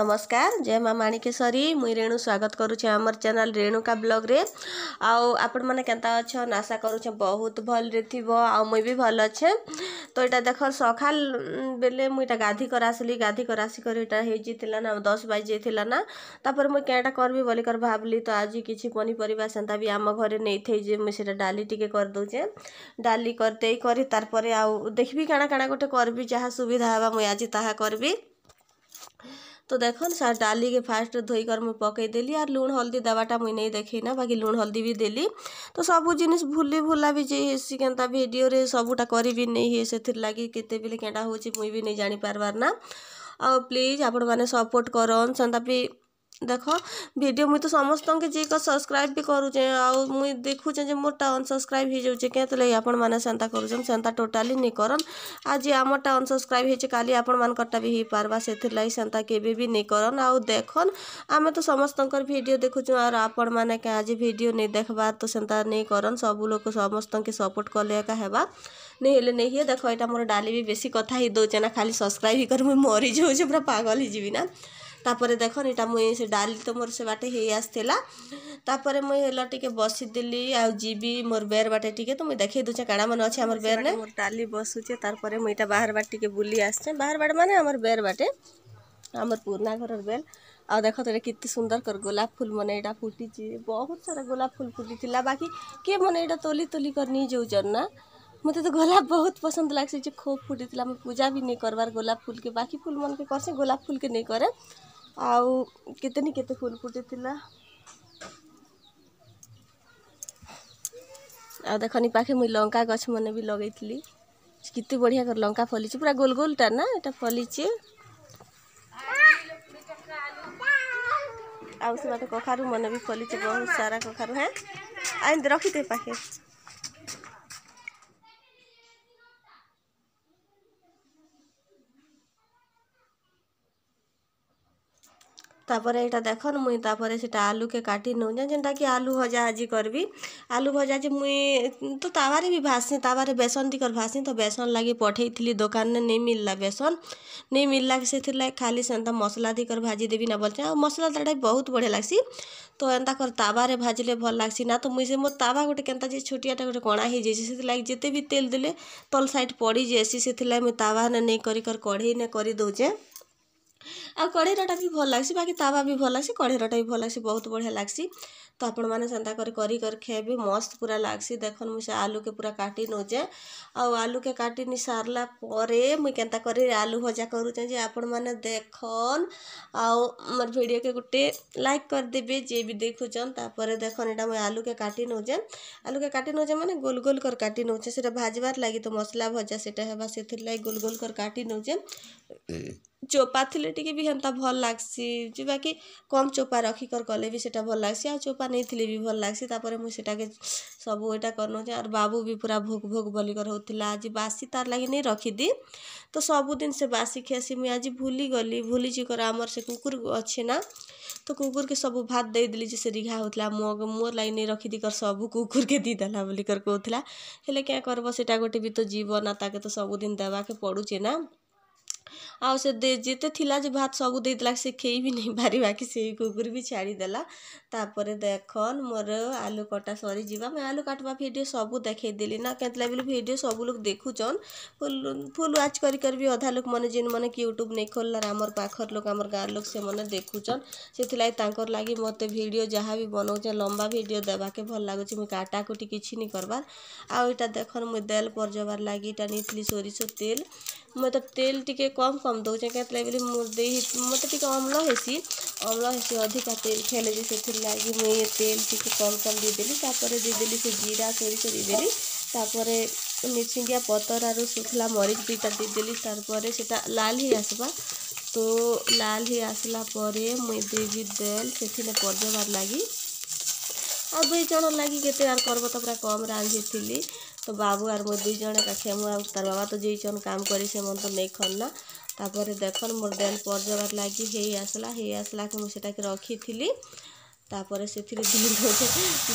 নমস্কার জয় মা মাণিকেশ্বরী মুই রেণু স্বাগত করুছে আমার চ্যানেল রেণুকা ব্লগ্রে আউ আপন মানে কেনতা অছন আশা করুছে বহুত ভলরে থিব আউ মুই বি ভাল অছে তো এটা দেখ সকাল বেলে মুই এটা গাধি করে আসলি গাধি করে আসি করে এটা হয়ে যাইলা না দশ বাজি যাইলা না তারপরে মুই কেনটা করবি বলি কর ভাবলি তো আজ কিছু পনিপরিবা সেটা বি আম ঘরে নেই থাই যে মুই সেটা ডালি টিকে করে দউছে ডালি করে দেই করি তারপরে আউ দেখবি কেনা কেনা গোটে করবি যাহা সুবিধা হবা মুই আজ তাহা করবি তো দেখুন ସାର୍ ଡାଲିକି ଫାଷ୍ଟ ଧୋଇକରି ମୁଁ ପକାଇଦେଲି ଆର୍ ଲୁଣ ହଳଦୀ ଦେବାଟା ମୁଇଁ ନେଇ ଦେଖେଇନା ବାକି ଲୁଣ ହଳଦୀ ବି ଦେଲି ତ ସବୁ ଜିନିଷ ଭୁଲି ଭୁଲା ବି ଯେ ହେସି କେନ୍ତା ଭିଡ଼ିଓରେ ସବୁଟା କରିବି ନେଇ ହେ ସେଥିର୍ଲାଗି କେତେବେଲେ କେନ୍ଟା ହେଉଛି ମୁଇଁ ବି ନେଇ ଜାଣିପାରବାର୍ ନା ଆଉ ପ୍ଲିଜ୍ ଆପଣମାନେ ସପୋର୍ଟ କରନ୍ ସେନ୍ତା ବି देख भिडियो मुझे समस्त जी सब्सक्राइब भी करुचे आ मुई देखुचे मोर टाउन सब्सक्राइब हो जाए क्या आपण मैंने से कर टोटाली नहीं करन आज आम टाउन सब्सक्राइब होटा भी हो पार्बा से सेन्ता के नहीं करन आउ देखन आम तो समस्त भिड देखुचु आर आपण मैंने आज भिड नहीं देखा तो से नहीं कर सब लोग समस्त सपोर्ट कले एक नहीं हेल्ले नहीं देख ये मोर डाली भी बेस कथ ही दौचे ना खाली सब्सक्राइब ही कर मरी जाऊे पूरा पगल ही ना ତାପରେ ଦେଖନ୍ ଏଇଟା ମୁଇଁ ସେ ଡାଲି ତ ମୋର ସେ ବାଟେ ହେଇ ଆସିଥିଲା ତାପରେ ମୁଇଁ ହେଲା ଟିକେ ବସିଦେଲି ଆଉ ଯିବି ମୋର ବେର୍ ବାଟେ ଟିକେ ତ ମୁଇଁ ଦେଖେଇ ଦଉଛେ କାଣା ମାନେ ଅଛି ଆମର ବେର୍ ନେ ମୋର ଡାଲି ବସୁଛେ ତାପରେ ମୁଇଁ ଏଇଟା ବାହାର ବାଟେ ଟିକେ ବୁଲି ଆସିଛେ ବାହାର ବାଟେ ମାନେ ଆମର ବେର୍ ବାଟେ ଆମର ପୁରୁଣା ଘରର ବେଲ୍ ଆଉ ଦେଖ ଏଇଟା କେତେ ସୁନ୍ଦର କର ଗୋଲାପ ଫୁଲ ମାନେ ଏଇଟା ଫୁଟିଛି ବହୁତ ସାରା ଗୋଲାପ ଫୁଲ ଫୁଟିଥିଲା ବାକି କିଏ ମାନେ ଏଇଟା ତୋଲି ତୋଲି କରି ନେଇଯାଉଛନ୍ ନା ମୋତେ ତ ଗୋଲାପ ବହୁତ ପସନ୍ଦ ଲାଗ୍ସି ଯେ ଖୋବ୍ ଫୁଟିଥିଲା ମୁଁ ପୂଜା ବି ନେଇ କରବାର ଗୋଲାପ ଫୁଲକେ ବାକି ଫୁଲ ମାନକେ କରସି ଗୋଲାପ ଫୁଲକେ ନେଇ କରେ ଆଉ କେତେନି କେତେ ଫୁଲ ଫୁଟିଥିଲା ଆଉ ଦେଖନି ପାଖେ ମୁଇଁ ଲଙ୍କା ଗଛ ମାନେ ବି ଲଗେଇଥିଲି କେତେ ବଢ଼ିଆ କରି ଲଙ୍କା ଫଳିଛି ପୁରା ଗୋଲ ଗୋଲଟା ନା ଏଇଟା ଫଳିଛି ଆଉ ସେ ବାଟେ କଖାରୁ ମାନେ ବି ଫଳିଛି ବହୁତ ସାରା କଖାରୁ ହେଁ ଆଇନ ରଖିଦେ ପାଖେ তাপরে এটা দেখুন মুই তাপরে সেটা আলুকে কাটি নেউছে যেটাকি আলু ভজা আজি করবি আলু ভজা যে মুই তো তাওয়ারে বি ভাসি তাওয়ারে বেসন টিকর ভাসি তো বেসন লাগি পঠাইলি দোকানে নেই মিললা বেসন নেই মিললা সেতির লাগে খালি সেন্তা মশলা দিকর ভাজি দেবি না বলছে আর মশলা তাটা বহুত বঢ়িয়া লাগছি তো এন্তা কর তাওয়ারে ভাজিলে ভাল লাগছি না তো মুই সে মো তাওয়া গোটে কেনতা যে ছোটিয়াটা গোটে কণা হয়ে যাইছে সেতির লাগে যেতে বি তেল দিলে তল সাইড পড়ি যাইছি সেতির লাগে মুই তাওয়া নে নেই করি কর কড়াই নে করি দৌছে ଆଉ କଢ଼େଇରଟା ବି ଭଲ ଲାଗ୍ସି ବାକି ତାୱା ବି ଭଲ ଲାଗ୍ସି କଢ଼େଇରଟା ବି ଭଲ ଲାଗ୍ସି ବହୁତ ବଢ଼ିଆ ଲାଗ୍ସି ତ ଆପଣମାନେ ସେନ୍ତା କରି କରି କରି ଖାଇବେ ମସ୍ତ ପୁରା ଲାଗ୍ସି ଦେଖନ୍ ମୁଇଁ ସେ ଆଲୁକେ ପୁରା କାଟି ନଉଛେ ଆଉ ଆଲୁକେ କାଟିନି ସାରିଲା ପରେ ମୁଇଁ କେନ୍ତା କରି ଆଲୁ ଭଜା କରୁଛେଁ ଯେ ଆପଣମାନେ ଦେଖନ୍ ଆଉ ମୋର ଭିଡ଼ିଓକେ ଗୋଟେ ଲାଇକ୍ କରିଦେବେ ଯିଏ ବି ଦେଖୁଛନ୍ ତାପରେ ଦେଖନ୍ ଏଇଟା ମୁଇଁ ଆଲୁକେ କାଟି ନଉଛେଁ ଆଲୁକେ କାଟି ନଉଛେ ମାନେ ଗୋଲ ଗୋଲ କରି କାଟି ନଉଛେ ସେଟା ଭାଜବାର ଲାଗି ତ ମସଲା ଭଜା ସେଟା ହେବା ସେଥିର୍ ଲାଗି ଗୋଲ ଗୋଲ କରି କାଟି ନଉଛେ ଚୋପା ଥିଲେ ଟିକେ ବି ହେନ୍ତା ଭଲ୍ ଲାଗ୍ସି ଯେ ବାକି କମ୍ ଚୋପା ରଖିକରି କଲେ ବି ସେଟା ଭଲ୍ ଲାଗ୍ସି ଆଉ ଚୋପା ନେଇଥିଲେ ବି ଭଲ୍ ଲାଗ୍ସି ତାପରେ ମୁଇଁ ସେଟାକେ ସବୁ ଏଇଟା କରିନଉଛେଁ ଆର୍ ବାବୁ ବି ପୁରା ଭୋଗ୍ ଭୋଗ୍ ବୋଲିକରି ହଉଥିଲା ଆଜି ବାସି ତାର୍ ଲାଗି ନେଇ ରଖିଦି ତ ସବୁଦିନ ସେ ବାସି ଖେସି ମୁଇଁ ଆଜି ଭୁଲି ଗଲି ଭୁଲିଛି କର ଆମର ସେ କୁକୁର ଅଛି ନା ତ କୁକୁରକେ ସବୁ ଭାତ ଦେଇଦେଲି ଯେ ସେ ରିଘା ହଉଥିଲା ମୋ ମୋର୍ ଲାଗି ନେଇ ରଖିଦି କର ସବୁ କୁକୁରକେ ଦେଇଦେଲା ବୋଲିକରି କହୁଥିଲା ହେଲେ କାଁ କରବ ସେଟା ଗୋଟେ ବି ତ ଜୀବ ନା ତାକେ ତ ସବୁଦିନ ଦେବାକେ ପଡ଼ୁଛେ ନା ଆଉ ସେ ଯେତେ ଥିଲା ଯେ ଭାତ ସବୁ ଦେଇଥିଲା ସେ ଖେଇ ବି ନେଇ ପାରିବା କି ସେଇ କୁକୁର ବି ଛାଡ଼ିଦେଲା ତାପରେ ଦେଖନ୍ ମୋର ଆଲୁ କଟା ସରିଯିବା ମୁଇଁ ଆଲୁ କାଟବା ଭିଡ଼ିଓ ସବୁ ଦେଖେଇଦେଲି ନା କେତେଲା ବେଲେ ଭିଡ଼ିଓ ସବୁ ଲୋକ ଦେଖୁଛନ୍ ଫୁଲ୍ ଫୁଲ୍ ୱାଚ୍ କରି କରି ବି ଅଧା ଲୋକମାନେ ଯେନ୍ମାନେ କି ୟୁଟ୍ୟୁବ୍ ନେଇ ଖୋଲିଲାର ଆମର ପାଖର ଲୋକ ଆମର ଗାଁର ଲୋକ ସେମାନେ ଦେଖୁଛନ୍ ସେଥିଲାଗି ତାଙ୍କର ଲାଗି ମୋତେ ଭିଡ଼ିଓ ଯାହା ବି ବନଉଛେ ଲମ୍ବା ଭିଡ଼ିଓ ଦେବାକେ ଭଲ ଲାଗୁଛି ମୁଇଁ କାଟାକୁଟି କିଛି ନି କରବାର୍ ଆଉ ଏଇଟା ଦେଖନ୍ ମୁଇଁ ଦେଲ୍ ପରଜବାର୍ ଲାଗି ଏଇଟା ନେଇଥିଲି ସୋରିଷ ତେଲ ମୁଁ ତ ତେଲ ଟିକେ କମ୍ କମ୍ ଦଉଛେଁ କେତେବେଳେ ବୋଲି ମୁଁ ଦେଇ ମୋତେ ଟିକେ ଅମ୍ଳ ହେସି ଅମ୍ଳ ହେସି ଅଧିକା ତେଲ୍ ଖାଇଲେ ଯେ ସେଥିର୍ଲାଗି ମୁଇଁ ତେଲ୍ ଟିକେ କମ୍ କମ୍ ଦେଇଦେଲି ତାପରେ ଦେଇଦେଲି ସେ ଜିରା ସୋରିଷ ଦେଇଦେଲି ତାପରେ ମିର୍ଚିଙ୍ଗିଆ ପତର ଆରୁ ଶୁଖିଲା ମରିଚ ଦୁଇଟା ଦେଇଦେଲି ତାପରେ ସେଟା ଲାଲ୍ ହେଇ ଆସ୍ବା তো লাল হয়ে আসলা পরে মুই দেবি দেল সেখানে পর্যবার ଲାଗି ଆଉ ଦୁଇ ଜଣ ଲାଗି କେତେ আর କର୍ବ ତ ପୁରା କମ୍ ରାନ୍ଧିଥିଲି তো বাবু আর মুই দুই জনে খেমু আর তার বাবা তো যেইছন কাম করি সে মন তো নেই খন না তারপরে দেখন মোর ড্যান্স পরজবার লাগি হেই আসলা হয়ে আসলাকে মু সেটাকে রখিলি তারপরে সেথিরে দিয়ে দেবে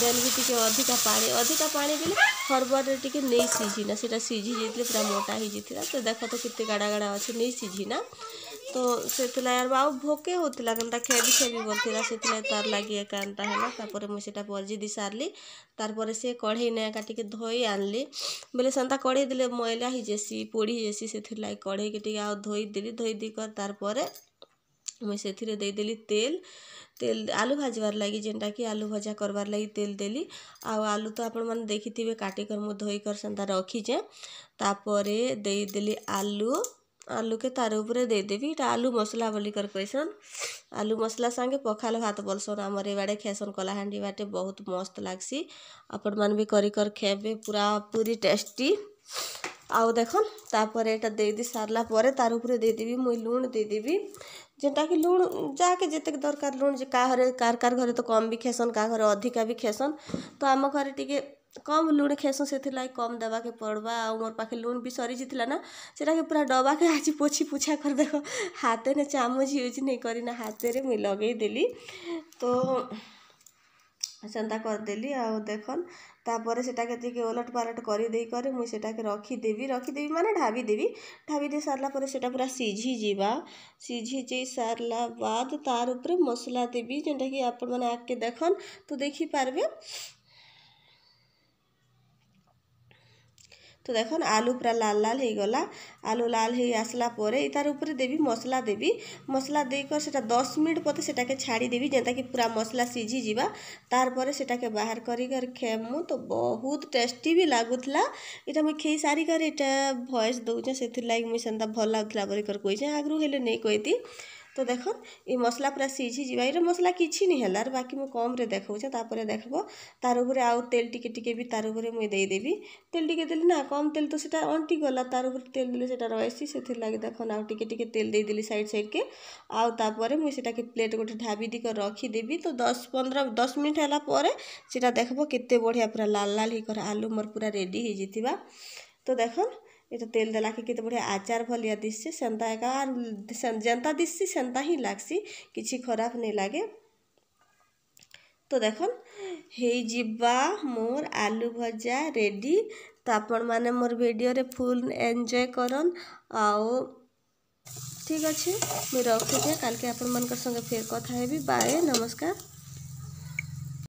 দেনবি টিকে অধিকা পানি অধিকা পানি দিলে হরবরে টিকে নেই সিঝি না সেটা সিঝি যাইলে পুরা মোটা হয়ে যাইলা তো দেখো তো কেতে গাড়া গাড়া আছে নেই সিঝি না ତ ସେଥିଲାଗି ଆର୍ ଆଉ ଭୋକେ ହଉଥିଲା କେନ୍ତା ଖେବି ଖେବି ବୋଲୁଥିଲା ସେଥିଲାଗି ତାର୍ ଲାଗି ଏକା ଏନ୍ତା ହେଲା ତାପରେ ମୁଇଁ ସେଟା ପରଜିଦି ସାରଲି ତାର୍ପରେ ସେ କଢ଼େଇ ନେ ଏକା ଟିକେ ଧୋଇ ଆନଲି ବେଲେ ସେନ୍ତା କଢ଼େଇ ଦେଲେ ମଇଲା ହେଇଯାଏସି ପୋଡ଼ି ହେଇଯେସି ସେଥିର୍ଲାଗି କଢ଼େଇକେ ଟିକେ ଆଉ ଧୋଇଦେଲି ଧୋଇ ଦେଇକରି ତାର୍ପରେ ମୁଇଁ ସେଥିରେ ଦେଇଦେଲି ତେଲ୍ তেল ଆଲୁ ভাজবার ଲାଗି ଯେନ୍ଟାକି ଆଲୁ ଭଜା করবার ଲାଗି তেল ଦେଲି ଆଉ ଆଲୁ ତ ଆପଣମାନେ ଦେଖିଥିବେ କାଟିକରି ମୁଁ ଧୋଇକରି ସେନ୍ତା সেটা রখিছে ଦେଇଦେଲି ଆଲୁ ଆଲୁ କେ ତାର୍ ଉପରେ ଦେଇଦେବି ଇଟା ଆଲୁ ମସଲା ବୋଲିକରି କହିସନ୍ ଆଲୁ ମସଲା ସାଙ୍ଗେ ପଖାଲ୍ ଭାତ୍ ବୋଲ୍ସନ୍ ଆମର୍ ଇଆଡ଼େ ଖାଏସନ୍ କଳାହାଣ୍ଡି ବାଟେ ବହୁତ୍ ମସ୍ତ୍ ଲାଗ୍ସି ଆପଣମାନେ ବି କରି କରି ଖାଏବେ ପୁରା ପୁରି ଟେଷ୍ଟି ଆଉ ଦେଖନ୍ ତାପରେ ଏଇଟା ଦେଇଦେଇ ସାରିଲା ପରେ ତାର୍ ଉପରେ ଦେଇଦେବି ମୁଇଁ ଲୁଣ୍ ଦେଇଦେବି ଯେନ୍ଟାକି ଲୁଣ୍ ଯାହାକେ ଯେତେକି ଦରକାର ଲୁଣ୍ ଯେ କାହା ଘରେ କାହାର କାହାର ଘରେ ତ କମ୍ ବି ଖାଏସନ୍ କାହା ଘରେ ଅଧିକା ବି ଖାଏସନ୍ ତ ଆମ ଘରେ ଟିକେ କମ୍ ଲୁଣ୍ ଖାଏସୁଁ ସେଥିର୍ଲାଗି କମ୍ ଦେବାକେ ପଡ଼୍ବା ଆଉ ମୋର୍ ପାଖେ ଲୁଣ୍ ବି ସରିଯାଇଥିଲା ନା ସେଟାକେ ପୁରା ଡବାକେ ଆଜି ପୋଛି ପୁଛା କରିଦେଖ ହାତେନେ ଚାମଚ୍ ୟୁଜ୍ ନେଇ କରିନା ହାତରେ ମୁଇଁ ଲଗେଇଦେଲି ତ ସେନ୍ତା କରିଦେଲି ଆଉ ଦେଖନ୍ ତାପରେ ସେଟାକେ ଟିକେ ଓଲଟ ପାଲଟ କରିଦେଇକରି ମୁଇଁ ସେଟାକେ ରଖିଦେବି ରଖିଦେବି ମାନେ ଢାବିଦେବି ଢାବି ଦେଇ ସାରିଲା ପରେ ସେଟା ପୁରା ସିଝିଯିବା ସିଝିଯାଇ ସାରିଲା ବାଦ୍ ତାର୍ ଉପରେ ମସଲା ଦେବି ଯେନ୍ଟାକି ଆପଣମାନେ ଆଗ୍କେ ଦେଖନ୍ ତ ଦେଖିପାର୍ବେ তো দেখুন আলু পুরা লাল লাল হয়ে হয়েগলা আলু লাল হয়ে আসলা পরে তার উপরে দেবি মশলা দেবি মশলা দিয়ে সেটা দশ মিনিট পরে সেটাকে ছাড়ি দেবি যেটাকি পুরা মশলা সিঝি যা তারপরে সেটাকে বাহার করি খেমু তো বহুত টেস্টি বি লাগুলা এটা মুই খেয়ে সারি করে এটা ভয়েস দৌছে সেলাই মুই সেটা ভাল লাগুলা করি কইছে আগ্রু হলে নেই কইতি তো দেখ এই মশলা পুরা সিঝি যা এর মশলা কিছু নি হেলার বাকি মু কমরে দেখাউছে তাপরে দেখব তার উপরে আউ তেল টিকে টিকে বি তার উপরে মুই দেই দেবি তেল টিকে দেলি না কম তেল তো সেটা অন্টি গলা তার উপরে তেল দিলে সেটা রয়েছি সেথির লাগি দেখ আউ টিকে টিকে তেল দেই দিলি সাইড সাইড কে আউ তাপরে মুই সেটাকে প্লেট গোটে ঢাবি দিকে রখি দেবি তো 10 15 10 মিনিট হেলা পরে সেটা দেখব কেতে বঢ়িয়া পুরা লাল লাল হি করা আলু মোর পুরা রেডি হই জিতিবা তো দেখুন ଏଇଟା ତେଲ୍ ଦେଲାକେ କେତେ ବଢ଼ିଆ ଆଚାର ଭଲିଆ ଦିଶି ସେନ୍ତା ଏକା ଆର୍ ଯେନ୍ତା ଦିଶି ସେନ୍ତା ହିଁ ଲାଗ୍ସି କିଛି ଖରାପ ନେଇ ଲାଗେ ତ ଦେଖନ୍ ହେଇଯିବା ମୋର ଆଲୁ ଭଜା ରେଡ଼ି ତ ଆପଣମାନେ ମୋର ଭିଡ଼ିଓରେ ଫୁଲ୍ ଏନ୍ଜୟ କରନ୍ ଆଉ ଠିକ୍ ଅଛି ମୁଁ ରଖୁଛେ କାଲ୍କେ ଆପଣମାନଙ୍କ ସଙ୍ଗେ ଫେର୍ କଥା ହେବି ବାଏ ନମସ୍କାର